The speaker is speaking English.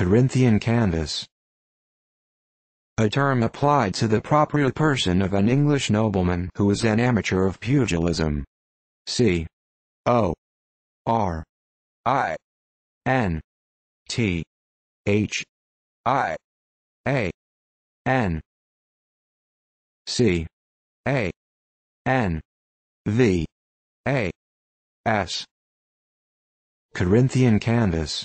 Corinthian canvas. A term applied to the proper person of an English nobleman who is an amateur of pugilism. C. O. R. I. N. T. H. I. A. N. C. A. N. V. A. S. Corinthian canvas.